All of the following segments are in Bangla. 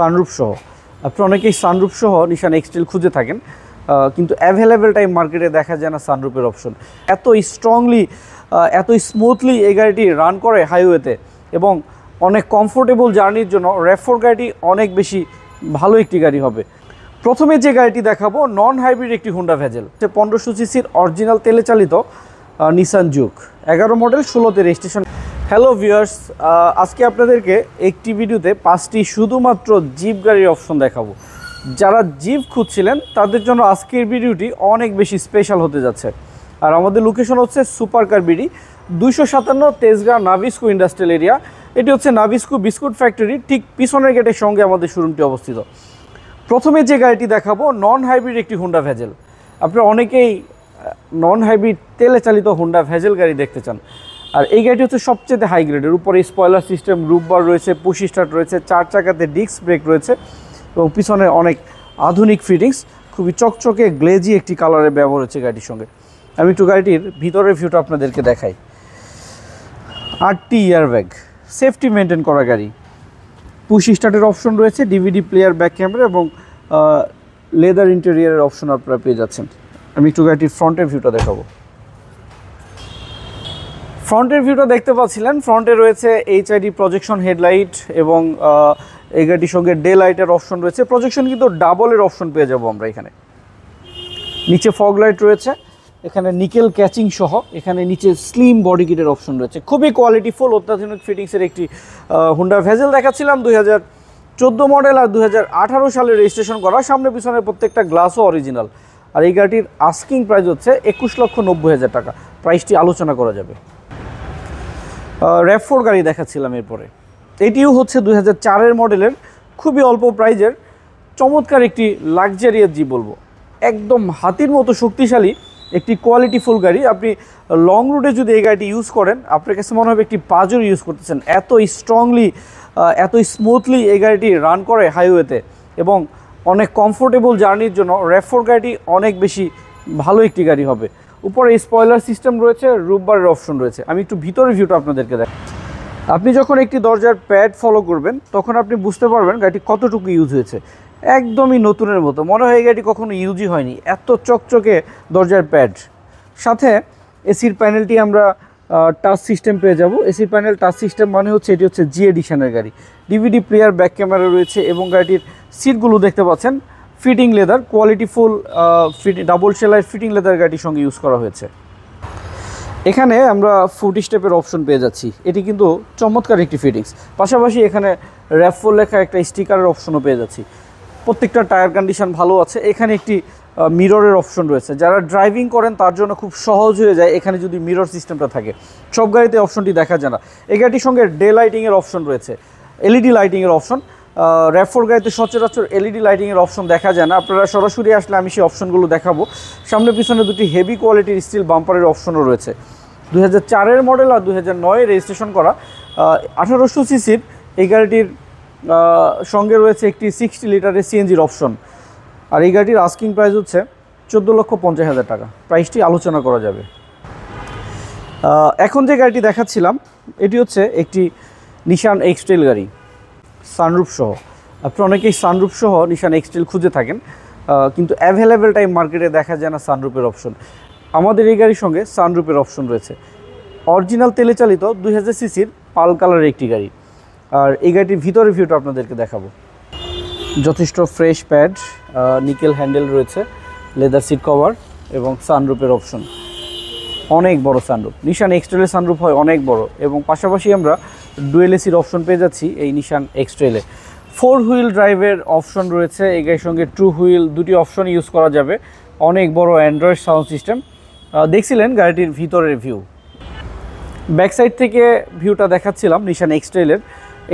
সানরূপসহ আপনি অনেকেই সানরূপসহ নিশান এক্সটেল খুঁজে থাকেন কিন্তু অ্যাভেলেবেল টাইম মার্কেটে দেখা যায় না সানরূপের অপশন এত স্ট্রংলি এত স্মুথলি এই গাড়িটি রান করে হাইওয়েতে এবং অনেক কমফোর্টেবল জার্নির জন্য রেফোর গাড়িটি অনেক বেশি ভালো একটি গাড়ি হবে প্রথমে যে গাড়িটি দেখাবো নন হাইব্রিড একটি হুন্ডা ভেজেল যে পনেরোশো সিসির অরিজিনাল তেলে চালিত নিসান জুক এগারো মডেল ষোলোতে রেজিস্ট্রেশন হ্যালো ভিউয়ার্স আজকে আপনাদেরকে একটি ভিডিওতে পাঁচটি শুধুমাত্র জিপ গাড়ির অপশন দেখাবো যারা জিপ খুঁজছিলেন তাদের জন্য আজকের ভিডিওটি অনেক বেশি স্পেশাল হতে যাচ্ছে আর আমাদের লোকেশন হচ্ছে সুপার কার বিডি দুশো সাতান্ন তেজগাঁ নাভিস্কু ইন্ডাস্ট্রিয়াল এরিয়া এটি হচ্ছে নাভিস্কু বিস্কুট ফ্যাক্টরি ঠিক পিছনের গেটের সঙ্গে আমাদের শোরুমটি অবস্থিত প্রথমে যে গাড়িটি দেখাবো নন হাইব্রিড একটি হুন্ডা ভ্যাজেল আপনারা অনেকেই নন হাইব্রিড তেলে চালিত হুন্ডা ভ্যাজেল গাড়ি দেখতে চান আর এই গাড়িটি হচ্ছে সবচেয়ে হাই গ্রেডের উপরে স্পয়লার সিস্টেম রুপবার রয়েছে পুশি স্টার্ট রয়েছে চার চাকাতে ডিস্ক ব্রেক রয়েছে এবং পিছনে অনেক আধুনিক ফিটিংস খুবই চকচকে গ্লেজি একটি কালারের ব্যবহার হচ্ছে গাড়ির সঙ্গে আমি একটু গাড়িটির ভিতরের ভিউটা আপনাদেরকে দেখাই আটটি ইয়ারব্যাগ সেফটি মেনটেন করা গাড়ি পুশ স্টার্টের অপশন রয়েছে ডিভিডি প্লেয়ার ব্যাক ক্যামেরা এবং লেদার ইন্টেরিয়ারের অপশন আপনারা পেয়ে যাচ্ছেন আমি একটু গাড়িটির ফ্রন্টের ভিউটা দেখাবো ফ্রন্টের ভিউটা দেখতে পাচ্ছিলেন ফ্রন্টে রয়েছে এইচআইডি প্রজেকশন হেডলাইট এবং এই গাড়িটির সঙ্গে ডে লাইটের অপশন রয়েছে প্রজেকশন কিন্তু ডাবলের অপশন পেয়ে যাব আমরা এখানে নিচে ফগ লাইট রয়েছে এখানে নিকেল ক্যাচিং সহ এখানে নিচে স্লিম বডি কিটের অপশন রয়েছে খুবই কোয়ালিটি ফুল অত্যাধুনিক ফিটিংসের একটি হুন্ডা ভেজেল দেখাচ্ছিলাম দুই চোদ্দো মডেল আর দুই সালে রেজিস্ট্রেশন করা সামনে পিছনে প্রত্যেকটা গ্লাসও অরিজিনাল আর এই গাড়িটির আস্কিং প্রাইস হচ্ছে একুশ লক্ষ নব্বই হাজার টাকা প্রাইসটি আলোচনা করা যাবে ফোর গাড়ি দেখাচ্ছিলাম এরপরে এটিও হচ্ছে দুই হাজার মডেলের খুবই অল্প প্রাইজের চমৎকার একটি লাক্সারিয়াস জি বলবো একদম হাতির মতো শক্তিশালী একটি কোয়ালিটিফুল গাড়ি আপনি লং রুটে যদি এই গাড়িটি ইউজ করেন আপনার কাছে মনে হবে একটি পাজর ইউজ করতেছেন এত স্ট্রংলি এত স্মুথলি এই গাড়িটি রান করে হাইওয়েতে এবং অনেক কমফোর্টেবল জার্নির জন্য র্যাফোর গাড়িটি অনেক বেশি ভালো একটি গাড়ি হবে উপরে স্পয়লার সিস্টেম রয়েছে রুববারের অপশন রয়েছে আমি একটু ভিতরের ভিউটা আপনাদেরকে দেখ আপনি যখন একটি দরজার প্যাড ফলো করবেন তখন আপনি বুঝতে পারবেন গাড়িটি কতটুকু ইউজ হয়েছে একদমই নতুনের মতো মনে হয় গাড়িটি কখনো ইউজই হয়নি এত চকচকে দরজার প্যাড সাথে এসির প্যানেলটি আমরা টাচ সিস্টেম পেয়ে যাব এসি প্যানেল টাচ সিস্টেম মানে হচ্ছে এটি হচ্ছে জি এডিশনের গাড়ি ডিভিডি প্লেয়ার ব্যাক ক্যামেরা রয়েছে এবং গাড়িটির সিটগুলো দেখতে পাচ্ছেন fitting leather full fit double সেলাই ফিটিং লেদার গাড়ির সঙ্গে ইউজ করা হয়েছে এখানে আমরা ফুট স্টেপের অপশন পেয়ে যাচ্ছি এটি কিন্তু চমৎকার একটি ফিটিংস পাশাপাশি এখানে র্যাফোল লেখা একটা স্টিকারের অপশনও পেয়ে যাচ্ছি প্রত্যেকটা টায়ার কন্ডিশন ভালো আছে এখানে একটি মিররের অপশন রয়েছে যারা ড্রাইভিং করেন তার জন্য খুব সহজ হয়ে যায় এখানে যদি মিরর সিস্টেমটা থাকে সব গাড়িতে অপশনটি দেখা যায় না এই গাড়িটির সঙ্গে ডে লাইটিংয়ের অপশন রয়েছে এলইডি লাইটিংয়ের অপশন র্যাফোর গাড়িতে সচরাচর এলইডি লাইটিংয়ের অপশন দেখা যায় না আপনারা সরাসরি আসলে আমি সেই অপশনগুলো দেখাবো সামনে পিছনে দুটি হেভি কোয়ালিটির স্টিল বাম্পারের অপশনও রয়েছে দু হাজার মডেল আর দু হাজার রেজিস্ট্রেশন করা আঠারোশো সিসির এই গাড়িটির সঙ্গে রয়েছে একটি সিক্সটি লিটারের সিএনজির অপশন আর এই গাড়িটির আস্কিং প্রাইস হচ্ছে চোদ্দো লক্ষ পঞ্চাশ হাজার টাকা প্রাইসটি আলোচনা করা যাবে এখন যে গাড়িটি দেখাচ্ছিলাম এটি হচ্ছে একটি নিশান এক্সটেল গাড়ি সানরূপসহ আপনি অনেকেই সানরূপসহ নিশান এক্সটেল খুঁজে থাকেন কিন্তু অ্যাভেলেবেল টাইম মার্কেটে দেখা যায় না সানরুপের অপশন আমাদের এই গাড়ির সঙ্গে সানরুপের অপশন রয়েছে অরিজিনাল তেলে চালিত দুই হাজার সিসির পাল কালারের একটি গাড়ি আর এই গাড়িটির ভিতরে ভিউটা আপনাদেরকে দেখাবো যথেষ্ট ফ্রেশ প্যাড নিকেল হ্যান্ডেল রয়েছে লেদার সিট কভার এবং সানরূপের অপশন অনেক বড় সানরূপ নিশান এক্সটেলের সানরূপ হয় অনেক বড় এবং পাশাপাশি আমরা ডুয়েল এসির অপশন পেয়ে যাচ্ছি এই নিশান এক্সট্রেলে ফোর হুইল ড্রাইভের অপশন রয়েছে এগের সঙ্গে ট্রু হুইল দুটি অপশন ইউজ করা যাবে অনেক বড় অ্যান্ড্রয়েড সাউন্ড সিস্টেম দেখছিলেন গাড়িটির ভিতরের ভিউ ব্যাকসাইড থেকে ভিউটা দেখাচ্ছিলাম নিশান এক্সট্রেলের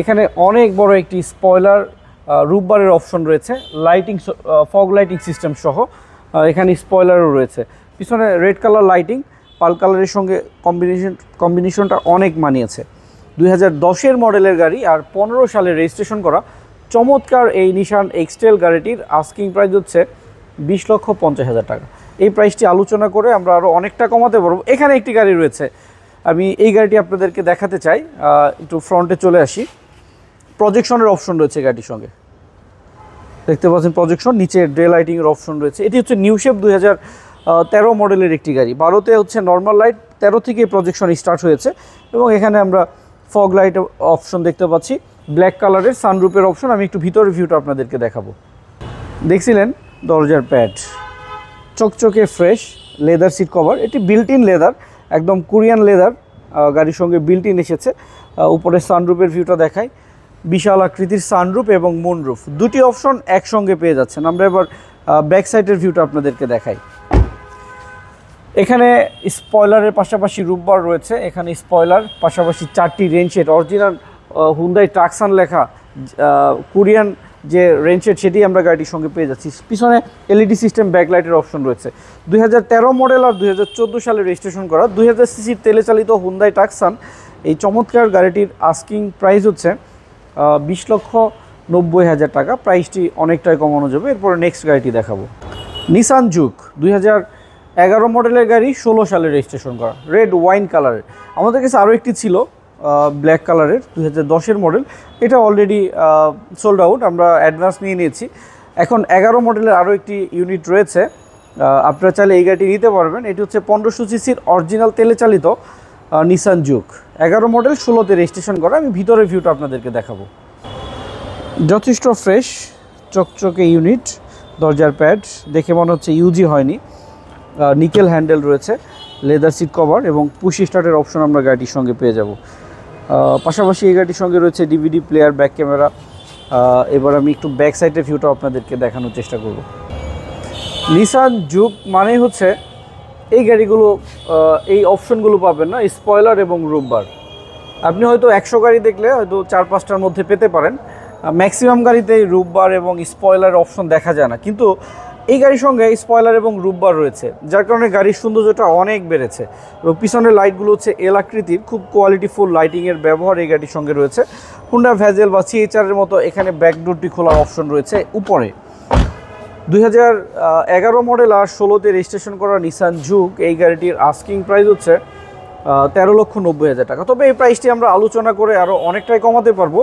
এখানে অনেক বড় একটি স্পয়লার রূপবারের অপশন রয়েছে লাইটিং ফগ লাইটিং সিস্টেম সহ এখানে স্পয়লারও রয়েছে পিছনে রেড কালার লাইটিং পাল কালারের সঙ্গে কম্বিনেশন কম্বিনেশনটা অনেক মানিয়েছে দুই দশের মডেলের গাড়ি আর পনেরো সালে রেজিস্ট্রেশন করা চমৎকার এই নিশান এক্সটেল গাড়িটির আস্কিং প্রাইস হচ্ছে বিশ লক্ষ পঞ্চাশ হাজার টাকা এই প্রাইসটি আলোচনা করে আমরা আরও অনেকটা কমাতে পারবো এখানে একটি গাড়ি রয়েছে আমি এই গাড়িটি আপনাদেরকে দেখাতে চাই একটু ফ্রন্টে চলে আসি প্রজেকশনের অপশন রয়েছে গাড়িটির সঙ্গে দেখতে পাচ্ছেন প্রজেকশন নিচে ডে লাইটিংয়ের অপশন রয়েছে এটি হচ্ছে নিউশেপ দুই হাজার তেরো মডেলের একটি গাড়ি বারোতে হচ্ছে নর্মাল লাইট তেরো থেকে প্রজেকশন স্টার্ট হয়েছে এবং এখানে আমরা ফগ লাইট অপশন দেখতে পাচ্ছি ব্ল্যাক কালারের সানরুপের অপশন আমি একটু ভিতরের ভিউটা আপনাদেরকে দেখাবো দেখছিলেন দরজার প্যাড চকচকে ফ্রেশ লেদার সিট কভার এটি বিল্ট ইন লেদার একদম কোরিয়ান লেদার গাড়ির সঙ্গে বিল্ট ইন এসেছে উপরে সানরুপের ভিউটা দেখায় বিশাল আকৃতির সানরুপ এবং মুনরুফ দুটি অপশন একসঙ্গে পেয়ে যাচ্ছেন আমরা এবার ব্যাক সাইডের ভিউটা আপনাদেরকে দেখাই এখানে স্পয়লারের পাশাপাশি রূপবার রয়েছে এখানে স্পয়লার পাশাপাশি চারটি রেঞ্চের অরিজিনাল হুন্দাই ট্রাকসান লেখা কোরিয়ান যে রেঞ্চের সেটি আমরা গাড়িটির সঙ্গে পেয়ে যাচ্ছি পিছনে এলইডি সিস্টেম ব্যাকলাইটের অপশন রয়েছে দুই মডেল আর দুই সালে রেজিস্ট্রেশন করা দুই হাজার সিসির তেলে চালিত হুন্দাই ট্রাকসান এই চমৎকার গাড়িটির আস্কিং প্রাইস হচ্ছে বিশ লক্ষ নব্বই হাজার টাকা প্রাইসটি অনেকটাই কমানো যাবে এরপরে নেক্সট গাড়িটি দেখাবো নিসান যুগ দুই এগারো মডেলের গাড়ি ষোলো সালে রেজিস্ট্রেশন করা রেড ওয়াইন কালারের আমাদের কাছে আরও একটি ছিল ব্ল্যাক কালারের দু হাজার মডেল এটা অলরেডি সোল্ড আউট আমরা অ্যাডভান্স নিয়ে নিয়েছি এখন এগারো মডেলের আরও একটি ইউনিট রয়েছে আপনারা চাইলে এই গাড়িটি নিতে পারবেন এটি হচ্ছে পনেরোশো সিসির অরিজিনাল তেলে চালিত নিসান যুগ এগারো মডেল ষোলোতে রেজিস্ট্রেশন করা আমি ভিতরের ভিউটা আপনাদেরকে দেখাবো যথেষ্ট ফ্রেশ চকচকে ইউনিট দরজার প্যাড দেখে মনে হচ্ছে ইউজি হয়নি নিকেল হ্যান্ডেল রয়েছে লেদার সিট কভার এবং পুশি স্টার্টের অপশন আমরা গাড়িটির সঙ্গে পেয়ে যাব পাশাপাশি এই গাড়িটির সঙ্গে রয়েছে ডিভিডি প্লেয়ার ব্যাক ক্যামেরা এবার আমি একটু ব্যাক সাইডের ভিউটা আপনাদেরকে দেখানোর চেষ্টা করব নিসান যুগ মানে হচ্ছে এই গাড়িগুলো এই অপশনগুলো পাবেন না স্পয়লার এবং রোববার আপনি হয়তো একশো গাড়ি দেখলে হয়তো চার পাঁচটার মধ্যে পেতে পারেন ম্যাক্সিমাম গাড়িতে রোববার এবং স্পয়লার অপশন দেখা যায় না কিন্তু এই গাড়ির সঙ্গে স্পয়লার এবং রূপবার রয়েছে যার কারণে গাড়ির সৌন্দর্যটা অনেক বেড়েছে এবং পিছনের লাইটগুলো হচ্ছে এল আকৃতির খুব কোয়ালিটিফুল লাইটিংয়ের ব্যবহার এই গাড়ির সঙ্গে রয়েছে হুন্ডা ভ্যাজেল বা সিএচআরের মতো এখানে ব্যাকডোরটি খোলার অপশন রয়েছে উপরে দুই হাজার এগারো মডেল আর ষোলোতে রেজিস্ট্রেশন করা নিসান যুগ এই গাড়িটির আস্কিং প্রাইস হচ্ছে তেরো লক্ষ নব্বই হাজার টাকা তবে এই প্রাইসটি আমরা আলোচনা করে আরও অনেকটাই কমাতে পারবো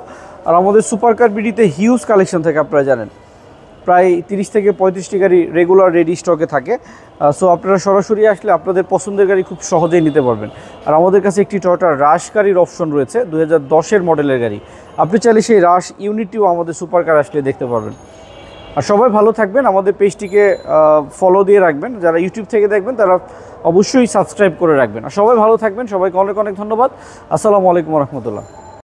আর আমাদের সুপারকার বিডিতে হিউজ কালেকশন থেকে আপনারা জানেন প্রায় তিরিশ থেকে পঁয়ত্রিশটি গাড়ি রেগুলার রেডি স্টকে থাকে সো আপনারা সরাসরি আসলে আপনাদের পছন্দের গাড়ি খুব সহজেই নিতে পারবেন আর আমাদের কাছে একটি টয়টার রাশ গাড়ির অপশন রয়েছে দু হাজার মডেলের গাড়ি আপনি চাইলে সেই রাশ ইউনিটিও আমাদের সুপার কার আসলে দেখতে পারবেন আর সবাই ভালো থাকবেন আমাদের পেজটিকে ফলো দিয়ে রাখবেন যারা ইউটিউব থেকে দেখবেন তারা অবশ্যই সাবস্ক্রাইব করে রাখবেন আর সবাই ভালো থাকবেন সবাইকে অনেক অনেক ধন্যবাদ আসসালামু আলাইকুম রহমতুল্লাহ